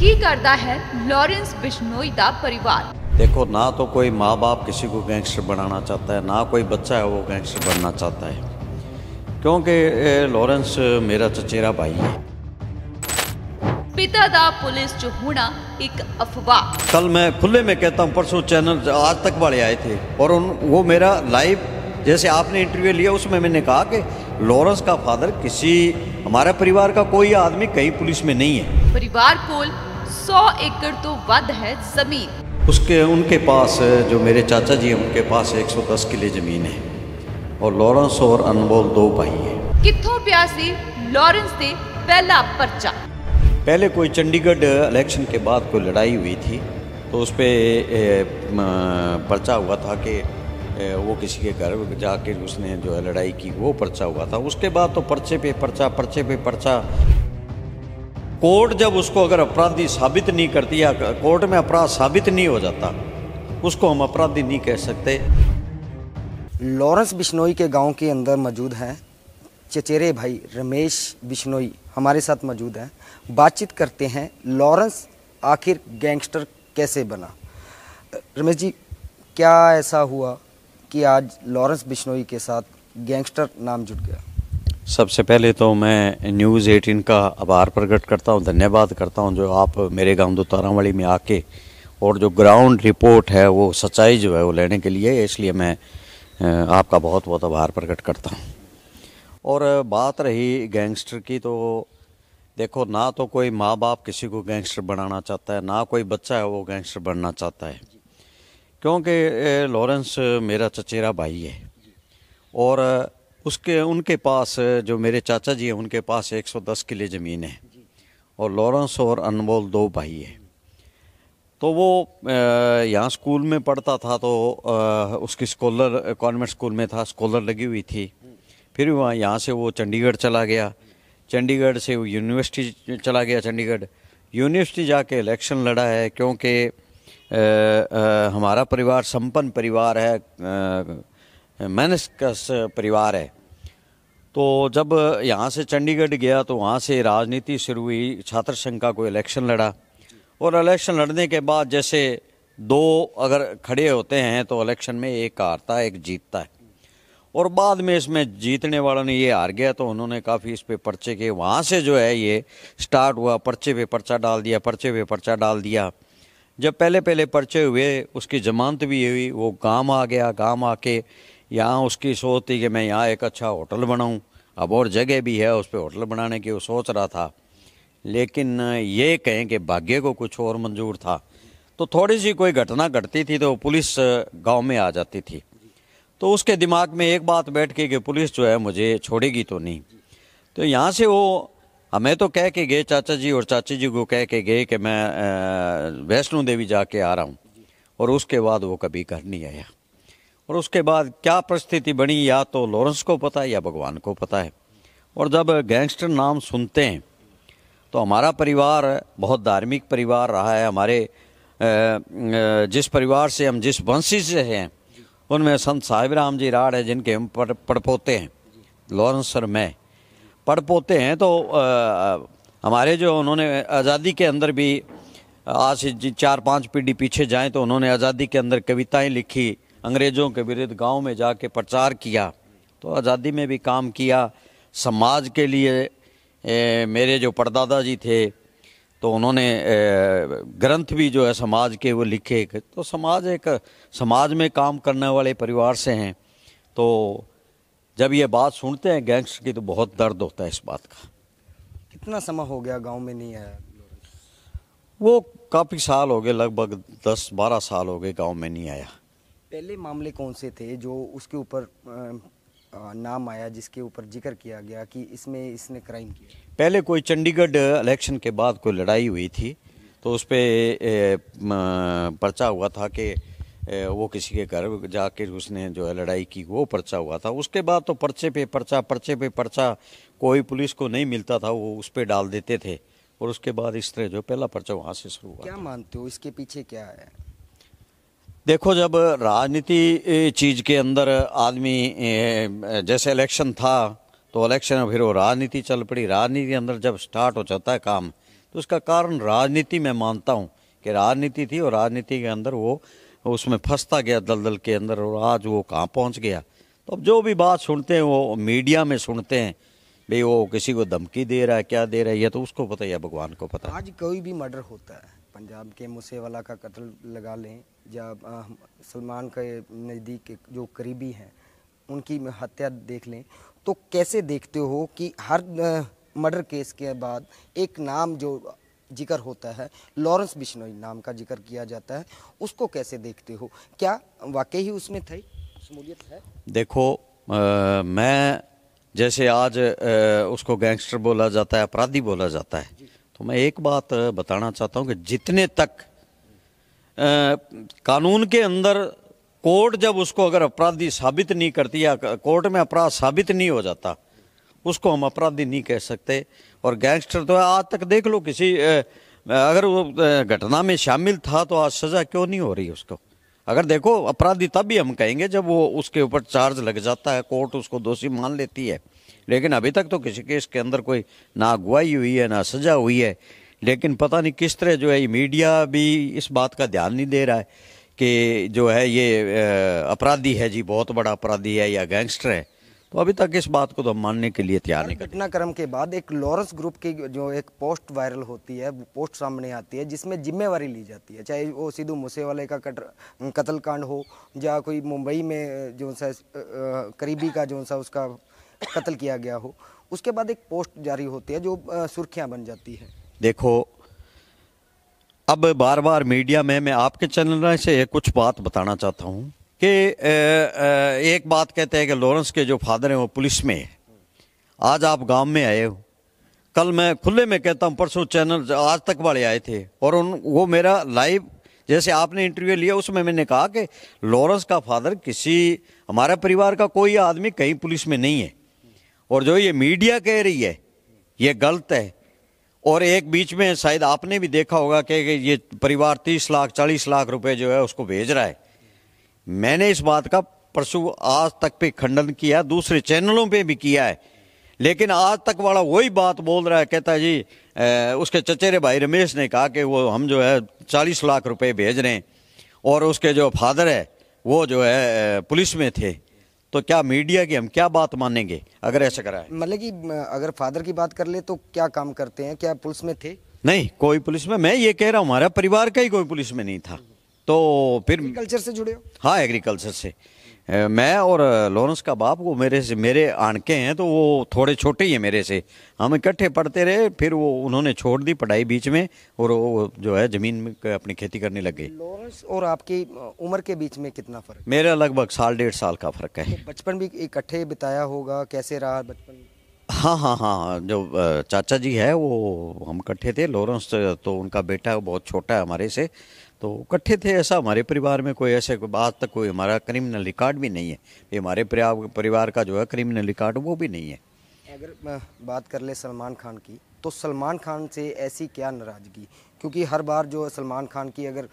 की करता है लॉरेंस बिश्नोई का परिवार देखो ना तो कोई माँ बाप किसी को गैंगस्टर बनाना चाहता है ना कोई बच्चा है वो गैंगस्टर बनना चाहता है क्योंकि लॉरेंस मेरा चचेरा भाई है पिता दा पुलिस जो होना एक अफवाह कल मैं खुले में कहता हूँ परसों चैनल आज तक वाले आए थे और उन वो मेरा लाइव जैसे आपने इंटरव्यू लिया उसमें मैंने कहा कि लॉरेंस का फादर किसी हमारे परिवार का कोई आदमी कहीं पुलिस में नहीं है परिवार को सौ एकड़ तो है जमीन उसके उनके पास जो मेरे चाचा जी उनके पास 110 किले जमीन है और लॉरेंस और अनमोल दो भाई हैं कितो प्यासी लॉरेंस से पहला पर्चा पहले कोई चंडीगढ़ इलेक्शन के बाद कोई लड़ाई हुई थी तो उस पर पर्चा हुआ था कि वो किसी के घर जाकर उसने जो है लड़ाई की वो पर्चा हुआ था उसके बाद तो पर्चे पे पर्चा पर्चे पे पर्चा कोर्ट जब उसको अगर अपराधी साबित नहीं करती या कोर्ट में अपराध साबित नहीं हो जाता उसको हम अपराधी नहीं कह सकते लॉरेंस बिश्नोई के गांव के अंदर मौजूद हैं चचेरे भाई रमेश बिश्नोई हमारे साथ मौजूद हैं बातचीत करते हैं लॉरेंस आखिर गैंगस्टर कैसे बना रमेश जी क्या ऐसा हुआ कि आज लॉरेंस बिश्नोई के साथ गैंगस्टर नाम जुट गया सबसे पहले तो मैं न्यूज़ एटीन का आभार प्रकट करता हूँ धन्यवाद करता हूँ जो आप मेरे गांव दो तारावाड़ी में आके और जो ग्राउंड रिपोर्ट है वो सच्चाई जो है वो लेने के लिए इसलिए मैं आपका बहुत बहुत आभार प्रकट करता हूँ और बात रही गैंगस्टर की तो देखो ना तो कोई माँ बाप किसी को गैंगस्टर बनाना चाहता है ना कोई बच्चा है वो गैंगस्टर बनना चाहता है क्योंकि लॉरेंस मेरा चचेरा भाई है और उसके उनके पास जो मेरे चाचा जी हैं उनके पास 110 किले ज़मीन है और लॉरेंस और अनमोल दो भाई हैं तो वो यहाँ स्कूल में पढ़ता था तो उसकी स्कॉलर कॉन्वेंट स्कूल में था स्कॉलर लगी हुई थी फिर वहाँ यहाँ से वो चंडीगढ़ चला गया चंडीगढ़ से वो यूनिवर्सिटी चला गया चंडीगढ़ यूनिवर्सिटी जाके इलेक्शन लड़ा है क्योंकि हमारा परिवार संपन्न परिवार है का परिवार है तो जब यहाँ से चंडीगढ़ गया तो वहाँ से राजनीति शुरू हुई छात्र संघ का कोई इलेक्शन लड़ा और इलेक्शन लड़ने के बाद जैसे दो अगर खड़े होते हैं तो इलेक्शन में एक हारता है एक जीतता है और बाद में इसमें जीतने वालों ने ये हार गया तो उन्होंने काफ़ी इस पे पर्चे के वहाँ से जो है ये स्टार्ट हुआ पर्चे पे पर्चा डाल दिया पर्चे पे पर्चा डाल दिया जब पहले पहले पर्चे हुए उसकी जमानत भी हुई वो गाँव आ गया गाँव आके यहाँ उसकी सोच थी कि मैं यहाँ एक अच्छा होटल बनाऊँ अब और जगह भी है उस पर होटल बनाने की वो सोच रहा था लेकिन ये कहें कि भाग्य को कुछ और मंजूर था तो थोड़ी सी कोई घटना घटती थी तो पुलिस गांव में आ जाती थी तो उसके दिमाग में एक बात बैठ गई कि पुलिस जो है मुझे छोड़ेगी तो नहीं तो यहाँ से वो हमें तो कह के गए चाचा जी और चाची जी को कह के गए कि मैं वैष्णो देवी जाके आ रहा हूँ और उसके बाद वो कभी घर नहीं आया और उसके बाद क्या परिस्थिति बनी या तो लॉरेंस को पता है या भगवान को पता है और जब गैंगस्टर नाम सुनते हैं तो हमारा परिवार बहुत धार्मिक परिवार रहा है हमारे जिस परिवार से हम जिस वंशी से हैं उनमें संत साहिब राम जी राड है जिनके हम पड़ पड़पोते हैं लॉरेंस सर मैं पड़पोते हैं तो हमारे जो उन्होंने आज़ादी के अंदर भी आज चार पांच पीढ़ी पीछे जाएं तो उन्होंने आज़ादी के अंदर कविताएं लिखी अंग्रेज़ों के विरुद्ध गांव में जाके प्रचार किया तो आज़ादी में भी काम किया समाज के लिए ए, मेरे जो परदादा जी थे तो उन्होंने ग्रंथ भी जो है समाज के वो लिखे तो समाज एक समाज में काम करने वाले परिवार से हैं तो जब ये बात सुनते हैं गैंग्स की तो बहुत दर्द होता है इस बात का कितना समय हो गया गांव में नहीं आया वो काफ़ी साल हो गए लगभग दस बारह साल हो गए गांव में नहीं आया पहले मामले कौन से थे जो उसके ऊपर नाम आया जिसके ऊपर जिक्र किया गया कि इसमें इसने क्राइम किया पहले कोई चंडीगढ़ इलेक्शन के बाद कोई लड़ाई हुई थी तो उस पर पर्चा हुआ था कि वो किसी के घर जाके उसने जो है लड़ाई की वो पर्चा हुआ था उसके बाद तो पर्चे पे पर्चा पर्चे पे पर्चा कोई पुलिस को नहीं मिलता था वो उस पर डाल देते थे और उसके बाद इस तरह जो पहला पर्चा वहाँ से शुरू हुआ क्या मानते हो इसके पीछे क्या है देखो जब राजनीति चीज़ के अंदर आदमी जैसे इलेक्शन था तो इलेक्शन में फिर वो राजनीति चल पड़ी राजनीति के अंदर जब स्टार्ट हो जाता है काम तो उसका कारण राजनीति में मानता हूँ कि राजनीति थी और राजनीति के अंदर वो उसमें फंसता गया दलदल के अंदर और आज वो कहाँ पहुँच गया तो अब जो भी बात सुनते हैं वो मीडिया में सुनते हैं भाई वो किसी को धमकी दे रहा है क्या दे रहा है या तो उसको पता ही है भगवान को पता आज कोई भी मर्डर होता है पंजाब के मूसेवाला का कत्ल लगा लें या सलमान के नज़दीक जो करीबी हैं उनकी हत्या देख लें तो कैसे देखते हो कि हर मर्डर केस के बाद एक नाम जो जिक्र होता है लॉरेंस बिश्नोई नाम का जिक्र किया जाता है उसको कैसे देखते हो क्या वाकई ही उसमें थी शमूलियत है देखो आ, मैं जैसे आज उसको गैंगस्टर बोला जाता है अपराधी बोला जाता है तो मैं एक बात बताना चाहता हूँ कि जितने तक कानून के अंदर कोर्ट जब उसको अगर अपराधी साबित नहीं करती या कोर्ट में अपराध साबित नहीं हो जाता उसको हम अपराधी नहीं कह सकते और गैंगस्टर तो आज तक देख लो किसी अगर वो घटना में शामिल था तो आज सज़ा क्यों नहीं हो रही उसको अगर देखो अपराधी तब भी हम कहेंगे जब वो उसके ऊपर चार्ज लग जाता है कोर्ट उसको दोषी मान लेती है लेकिन अभी तक तो किसी केस के अंदर कोई ना अगुवाई हुई है ना सजा हुई है लेकिन पता नहीं किस तरह जो है मीडिया भी इस बात का ध्यान नहीं दे रहा है कि जो है ये अपराधी है जी बहुत बड़ा अपराधी है या गैंगस्टर है तो अभी तक इस बात को तो मानने के लिए तैयार नहीं घटनाक्रम के बाद एक लॉरेंस ग्रुप की जो एक पोस्ट वायरल होती है पोस्ट सामने आती है जिसमें जिम्मेवारी ली जाती है चाहे वो सिद्धू मूसेवाले का कट कत्ल कांड हो या कोई मुंबई में जो सा करीबी का जो सा उसका कत्ल किया गया हो उसके बाद एक पोस्ट जारी होती है जो सुर्खियाँ बन जाती है देखो अब बार बार मीडिया में मैं आपके चैनल से कुछ बात बताना चाहता हूँ कि एक बात कहते हैं कि लॉरेंस के जो फादर हैं वो पुलिस में है आज आप गांव में आए हो कल मैं खुले में कहता हूँ परसों चैनल आज तक वाले आए थे और उन वो मेरा लाइव जैसे आपने इंटरव्यू लिया उसमें मैंने कहा कि लॉरेंस का फादर किसी हमारे परिवार का कोई आदमी कहीं पुलिस में नहीं है और जो ये मीडिया कह रही है ये गलत है और एक बीच में शायद आपने भी देखा होगा कि ये परिवार तीस लाख चालीस लाख रुपए जो है उसको भेज रहा है मैंने इस बात का परसों आज तक पे खंडन किया दूसरे चैनलों पे भी किया है लेकिन आज तक वाला वही बात बोल रहा है कहता जी ए, उसके चचेरे भाई रमेश ने कहा कि वो हम जो है चालीस लाख रुपए भेज रहे हैं और उसके जो फादर है वो जो है पुलिस में थे तो क्या मीडिया की हम क्या बात मानेंगे अगर ऐसा कराए मतलब कि अगर फादर की बात कर ले तो क्या काम करते हैं क्या पुलिस में थे नहीं कोई पुलिस में मैं ये कह रहा हूँ हमारा परिवार का ही कोई पुलिस में नहीं था तो फिर एग्रीकल्चर से जुड़े हो हाँ एग्रीकल्चर से मैं और लॉरेंस का बाप वो मेरे से मेरे आनके हैं तो वो थोड़े छोटे ही हैं मेरे से हम इकट्ठे पढ़ते रहे फिर वो उन्होंने छोड़ दी पढ़ाई बीच में और वो जो है ज़मीन में अपनी खेती करने लग गए लॉरेंस और आपकी उम्र के बीच में कितना फ़र्क मेरा लगभग साल डेढ़ साल का फ़र्क है तो बचपन भी इकट्ठे बिताया होगा कैसे रहा बचपन हाँ हाँ हाँ, हाँ जो चाचा जी है वो हम इकट्ठे थे लॉरेंस तो उनका बेटा बहुत छोटा है हमारे से तो इकट्ठे थे ऐसा हमारे परिवार में कोई ऐसे कोई बात तक कोई हमारा क्रिमिनल रिकॉर्ड भी नहीं है ये हमारे परिवार का जो है क्रिमिनल रिकॉर्ड वो भी नहीं है अगर बात कर ले सलमान खान की तो सलमान खान से ऐसी क्या नाराज़गी क्योंकि हर बार जो सलमान खान की अगर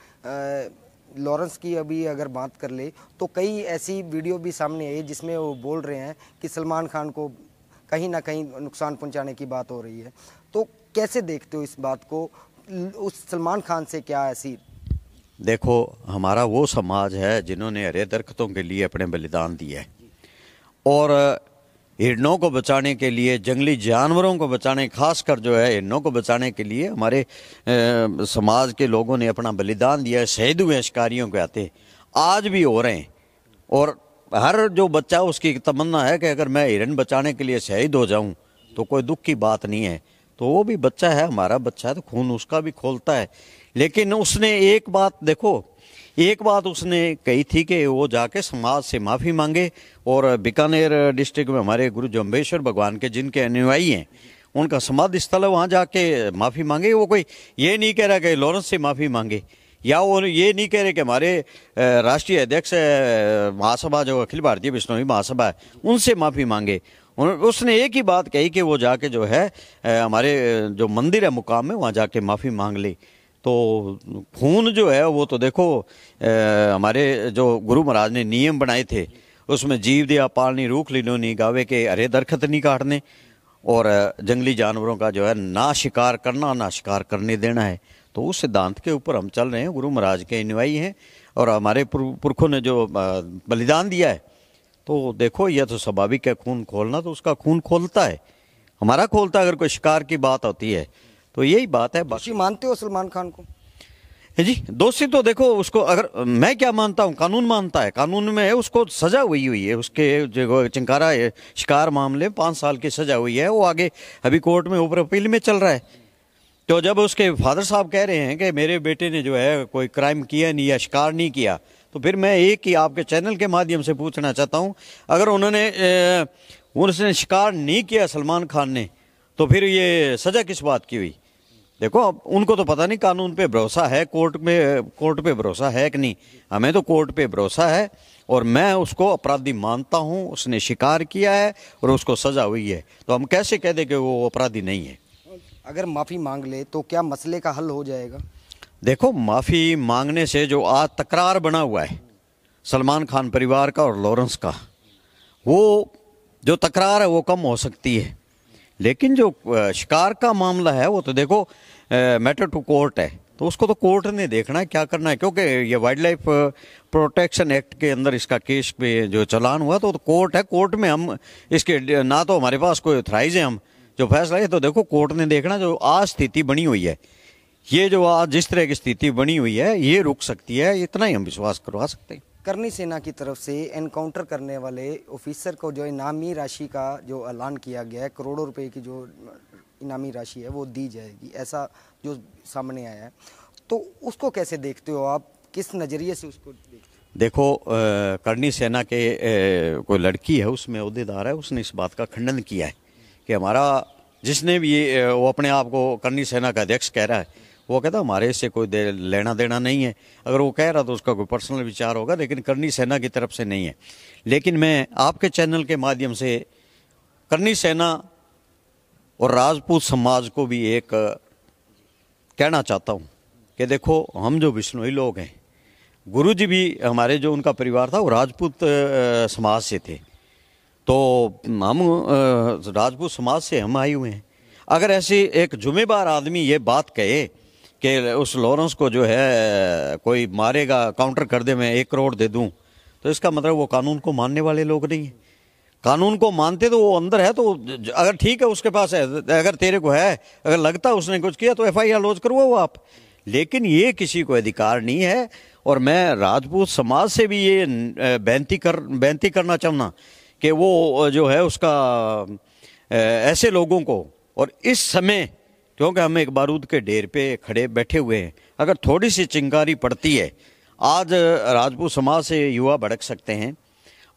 लॉरेंस की अभी अगर बात कर ले तो कई ऐसी वीडियो भी सामने आई जिसमें वो बोल रहे हैं कि सलमान खान को कहीं ना कहीं नुकसान पहुंचाने की बात हो रही है तो कैसे देखते हो इस बात को उस सलमान खान से क्या ऐसी देखो हमारा वो समाज है जिन्होंने हरे दरख्तों के लिए अपने बलिदान दिए और हिरणों को बचाने के लिए जंगली जानवरों को बचाने खासकर जो है हिरणों को बचाने के लिए हमारे ए, समाज के लोगों ने अपना बलिदान दिया है शहीद हुए शिकारियों के आते आज भी हो रहे हैं और हर जो बच्चा उसकी तमन्ना है कि अगर मैं हिरण बचाने के लिए शहीद हो जाऊं तो कोई दुख की बात नहीं है तो वो भी बच्चा है हमारा बच्चा है तो खून उसका भी खोलता है लेकिन उसने एक बात देखो एक बात उसने कही थी कि वो जाके समाज से माफ़ी मांगे और बीकानेर डिस्ट्रिक्ट में हमारे गुरु जम्बेश्वर भगवान के जिनके अनुयायी हैं उनका समाधि स्थल है वहाँ जाके माफ़ी मांगे वो कोई ये नहीं कह रहा कि लॉरेंस से माफ़ी मांगे या वो ये नहीं कह रहे कि हमारे राष्ट्रीय अध्यक्ष महासभा जो अखिल भारतीय विष्णुवी महासभा है उनसे माफ़ी मांगे उसने एक ही बात कही कि वो जाके जो है हमारे जो मंदिर है मुकाम में वहाँ जाके माफ़ी मांग ली तो खून जो है वो तो देखो ए, हमारे जो गुरु महाराज ने नियम बनाए थे उसमें जीव दिया पालनी रूख लीलो नहीं गावे के अरे दरखत नहीं काटने और जंगली जानवरों का जो है ना शिकार करना ना शिकार करने देना है तो उस सिद्धांत के ऊपर हम चल रहे हैं गुरु महाराज के अनुयायी हैं और हमारे पुरखों ने जो बलिदान दिया है तो देखो यह तो स्वाभाविक है खून खोलना तो उसका खून खोलता है हमारा खोलता अगर कोई शिकार की बात होती है तो यही बात है बाकी मानते हो सलमान खान को जी दोषी तो देखो उसको अगर मैं क्या मानता हूँ कानून मानता है कानून में उसको सजा हुई हुई है उसके जो चिंकारा है शिकार मामले में पाँच साल की सजा हुई है वो आगे अभी कोर्ट में ऊपर अपील में चल रहा है तो जब उसके फादर साहब कह रहे हैं कि मेरे बेटे ने जो है कोई क्राइम किया नहीं या शिकार नहीं किया तो फिर मैं एक ही आपके चैनल के माध्यम से पूछना चाहता हूँ अगर उन्होंने उसने शिकार नहीं किया सलमान खान ने तो फिर ये सज़ा किस बात की हुई देखो अब उनको तो पता नहीं कानून पे भरोसा है कोर्ट में कोर्ट पे भरोसा है कि नहीं हमें तो कोर्ट पे भरोसा है और मैं उसको अपराधी मानता हूँ उसने शिकार किया है और उसको सजा हुई है तो हम कैसे कह दें कि वो अपराधी नहीं है अगर माफ़ी मांग ले तो क्या मसले का हल हो जाएगा देखो माफ़ी मांगने से जो आज तकरार बना हुआ है सलमान खान परिवार का और लॉरेंस का वो जो तकरार है वो कम हो सकती है लेकिन जो शिकार का मामला है वो तो देखो मैटर टू कोर्ट है तो उसको तो कोर्ट ने देखना है क्या करना है क्योंकि ये वाइल्ड लाइफ प्रोटेक्शन एक्ट के अंदर इसका केस पे जो चलान हुआ तो, तो कोर्ट है कोर्ट में हम इसके ना तो हमारे पास कोई थ्राइज है हम जो फैसला है तो देखो कोर्ट ने देखना जो आज स्थिति बनी हुई है ये जो आज जिस तरह की स्थिति बनी हुई है ये रुक सकती है इतना ही हम विश्वास करवा सकते हैं करनी सेना की तरफ से एनकाउंटर करने वाले ऑफिसर को जो इनामी राशि का जो ऐलान किया गया है करोड़ों रुपए की जो इनामी राशि है वो दी जाएगी ऐसा जो सामने आया है तो उसको कैसे देखते हो आप किस नज़रिए से उसको देखते हो देखो करनी सेना के ए, कोई लड़की है उसमें अहदेदार है उसने इस बात का खंडन किया है कि हमारा जिसने भी वो अपने आप को करनी सेना का अध्यक्ष कह रहा है वो कहता हमारे इससे कोई दे, लेना देना नहीं है अगर वो कह रहा तो उसका कोई पर्सनल विचार होगा लेकिन करनी सेना की तरफ से नहीं है लेकिन मैं आपके चैनल के माध्यम से करनी सेना और राजपूत समाज को भी एक कहना चाहता हूँ कि देखो हम जो बिश्नोई लोग हैं गुरु जी भी हमारे जो उनका परिवार था वो राजपूत समाज से थे तो हम राजपूत समाज से हम आए हुए हैं अगर ऐसे एक जुम्मेवार आदमी ये बात कहे कि उस लॉरेंस को जो है कोई मारेगा काउंटर कर दे मैं एक करोड़ दे दूं तो इसका मतलब वो कानून को मानने वाले लोग नहीं हैं कानून को मानते तो वो अंदर है तो अगर ठीक है उसके पास है अगर तेरे को है अगर लगता है उसने कुछ किया तो एफ आई आर लॉज करवाओ आप लेकिन ये किसी को अधिकार नहीं है और मैं राजपूत समाज से भी ये बेनती कर बेनती करना चाहना कि वो जो है उसका ऐसे लोगों को और इस समय क्योंकि हम एक बारूद के ढेर पे खड़े बैठे हुए हैं अगर थोड़ी सी चिंगारी पड़ती है आज राजपूत समाज से युवा भड़क सकते हैं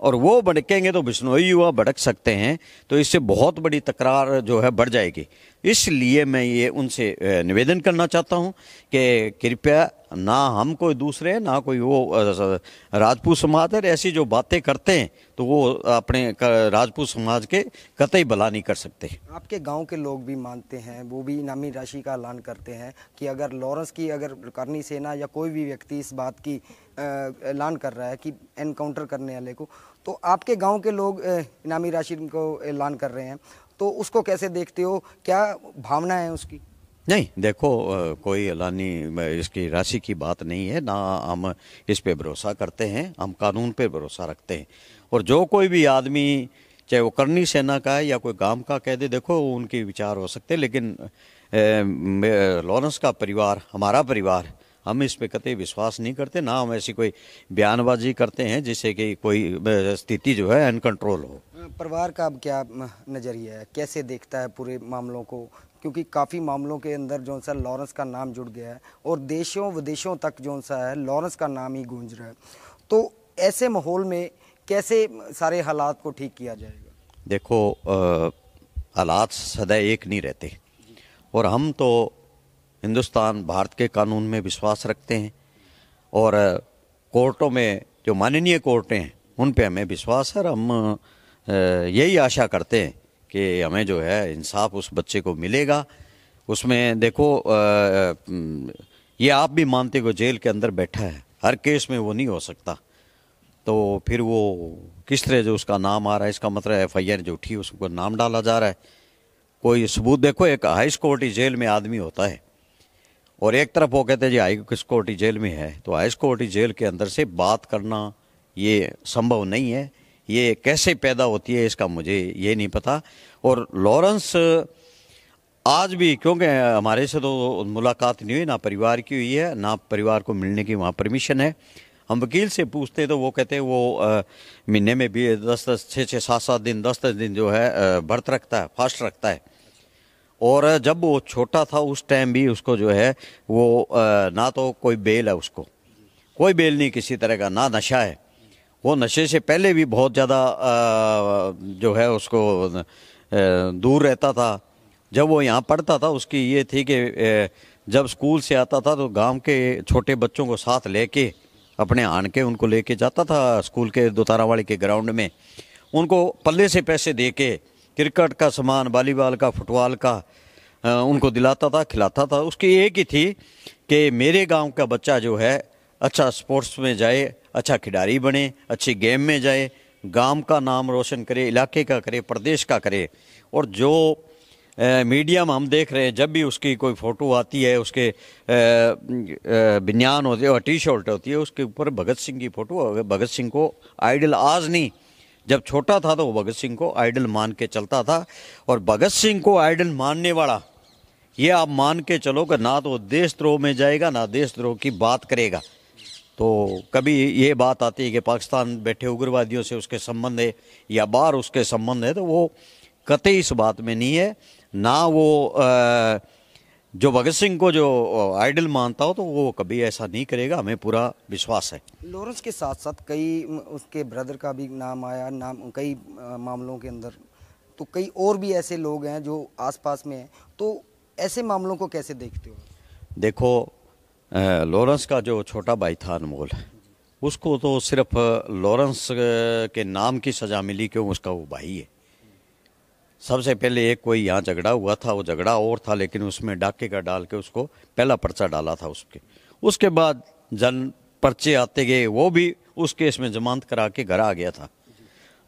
और वो भड़केंगे तो बिश्नोई युवा भड़क सकते हैं तो इससे बहुत बड़ी तकरार जो है बढ़ जाएगी इसलिए मैं ये उनसे निवेदन करना चाहता हूँ कि कृपया ना हम कोई दूसरे ना कोई वो राजपूत समाज है ऐसी जो बातें करते हैं तो वो अपने राजपूत समाज के कतई भला नहीं कर सकते आपके गांव के लोग भी मानते हैं वो भी इनामी राशि का ऐलान करते हैं कि अगर लॉरेंस की अगर करनी सेना या कोई भी व्यक्ति इस बात की ऐलान कर रहा है कि एनकाउंटर करने वाले को तो आपके गाँव के लोग इनामी राशि को ऐलान कर रहे हैं तो उसको कैसे देखते हो क्या भावना है उसकी नहीं देखो कोई एलानी इसकी राशि की बात नहीं है ना हम इस पे भरोसा करते हैं हम कानून पे भरोसा रखते हैं और जो कोई भी आदमी चाहे वो करनी सेना का है या कोई गांव का कह दे देखो उनके विचार हो सकते लेकिन लॉरेंस का परिवार हमारा परिवार हम इस पे कतई विश्वास नहीं करते ना हम ऐसी कोई बयानबाजी करते हैं जिससे कि कोई स्थिति जो है अनकंट्रोल हो परिवार का अब क्या नज़रिया है कैसे देखता है पूरे मामलों को क्योंकि काफ़ी मामलों के अंदर जो सा लॉरेंस का नाम जुड़ गया है और देशों विदेशों तक जो सा है लॉरेंस का नाम ही गूंज रहा है तो ऐसे माहौल में कैसे सारे हालात को ठीक किया जाएगा देखो हालात सदा एक नहीं रहते और हम तो हिंदुस्तान भारत के कानून में विश्वास रखते हैं और कोर्टों में जो माननीय कोर्टें हैं उन पे हमें विश्वास है और हम यही आशा करते हैं कि हमें जो है इंसाफ उस बच्चे को मिलेगा उसमें देखो ये आप भी मानते हो जेल के अंदर बैठा है हर केस में वो नहीं हो सकता तो फिर वो किस तरह जो उसका नाम आ रहा है इसका मतलब एफ आई आर जो उठी उसको नाम डाला जा रहा है कोई सबूत देखो एक हाई कोर्ट ही जेल में आदमी होता है और एक तरफ वो कहते हैं जी हाई सिक्योरिटी जेल में है तो हाई सिक्योरिटी जेल के अंदर से बात करना ये संभव नहीं है ये कैसे पैदा होती है इसका मुझे ये नहीं पता और लॉरेंस आज भी क्योंकि हमारे से तो मुलाकात नहीं हुई ना परिवार की हुई है ना परिवार को मिलने की वहाँ परमिशन है हम वकील से पूछते तो वो कहते हैं वो महीने में भी दस दस छः छः सात सात दिन दस दस दिन जो है व्रत रखता है फास्ट रखता है और जब वो छोटा था उस टाइम भी उसको जो है वो ना तो कोई बेल है उसको कोई बेल नहीं किसी तरह का ना नशा है वो नशे से पहले भी बहुत ज़्यादा जो है उसको दूर रहता था जब वो यहाँ पढ़ता था उसकी ये थी कि जब स्कूल से आता था तो गांव के छोटे बच्चों को साथ लेके अपने आन के उनको लेके जाता था स्कूल के वाली के ग्राउंड में उनको पल्ले से पैसे दे के क्रिकेट का सामान वॉलीबॉल का फुटबॉल का उनको दिलाता था खिलाता था उसकी एक ही थी कि मेरे गांव का बच्चा जो है अच्छा स्पोर्ट्स में जाए अच्छा खिलाड़ी बने अच्छी गेम में जाए गांव का नाम रोशन करे इलाके का करे प्रदेश का करे और जो ए, मीडिया में हम देख रहे हैं जब भी उसकी कोई फ़ोटो आती है उसके बनियान होते और टी शर्ट होती है उसके ऊपर भगत सिंह की फ़ोटो भगत सिंह को आइडल आज नहीं जब छोटा था तो वो भगत सिंह को आइडल मान के चलता था और भगत सिंह को आइडल मानने वाला ये आप मान के चलो कि ना तो देशद्रोह में जाएगा ना देशद्रोह की बात करेगा तो कभी ये बात आती है कि पाकिस्तान बैठे उग्रवादियों से उसके संबंध है या बाहर उसके संबंध है तो वो कतई इस बात में नहीं है ना वो आ, जो भगत सिंह को जो आइडल मानता हो तो वो कभी ऐसा नहीं करेगा हमें पूरा विश्वास है लॉरेंस के साथ साथ कई उसके ब्रदर का भी नाम आया नाम कई मामलों के अंदर तो कई और भी ऐसे लोग हैं जो आसपास में हैं तो ऐसे मामलों को कैसे देखते हो देखो लॉरेंस का जो छोटा भाई था अनमोल उसको तो सिर्फ लॉरेंस के नाम की सज़ा मिली क्यों उसका वो भाई है सबसे पहले एक कोई यहाँ झगड़ा हुआ था वो झगड़ा और था लेकिन उसमें डाके का डाल के उसको पहला पर्चा डाला था उसके उसके बाद जन पर्चे आते गए वो भी उस केस में जमानत करा के घर आ गया था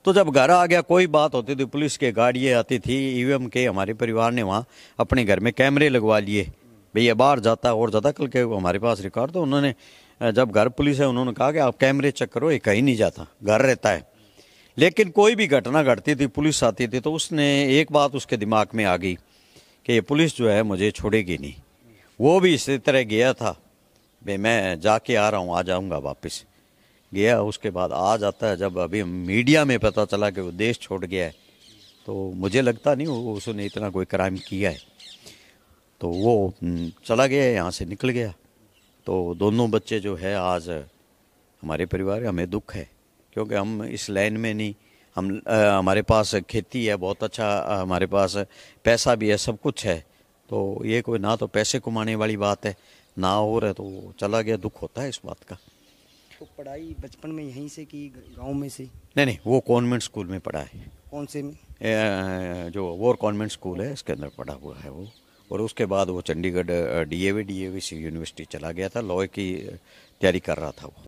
तो जब घर आ गया कोई बात होती थी पुलिस के गाड़ियाँ आती थी ईवीएम e के हमारे परिवार ने वहाँ अपने घर में कैमरे लगवा लिए भैया बाहर जाता और ज़्यादा कल के हमारे पास रिकॉर्ड तो उन्होंने जब घर पुलिस है उन्होंने कहा कि आप कैमरे चेक करो ये कहीं नहीं जाता घर रहता है लेकिन कोई भी घटना घटती थी पुलिस आती थी तो उसने एक बात उसके दिमाग में आ गई कि ये पुलिस जो है मुझे छोड़ेगी नहीं वो भी इसी तरह गया था भाई मैं जाके आ रहा हूँ आ जाऊँगा वापस गया उसके बाद आ जाता है जब अभी मीडिया में पता चला कि वो देश छोड़ गया है तो मुझे लगता नहीं वो उसने इतना कोई क्राइम किया है तो वो हम्म, चला गया यहाँ से निकल गया तो दोनों बच्चे जो है आज हमारे परिवार हमें दुख है क्योंकि हम इस लाइन में नहीं हम आ, हमारे पास खेती है बहुत अच्छा हमारे पास पैसा भी है सब कुछ है तो ये कोई ना तो पैसे कमाने वाली बात है ना हो रहा तो चला गया दुख होता है इस बात का तो पढ़ाई बचपन में यहीं से की गांव में से नहीं नहीं वो कॉन्वेंट स्कूल में पढ़ा है कौन से में ए, जो वो कॉन्वेंट स्कूल है इसके अंदर पढ़ा हुआ है वो और उसके बाद वो Chandigarh D A V D A V C university चला गया था लॉ की तैयारी कर रहा था वो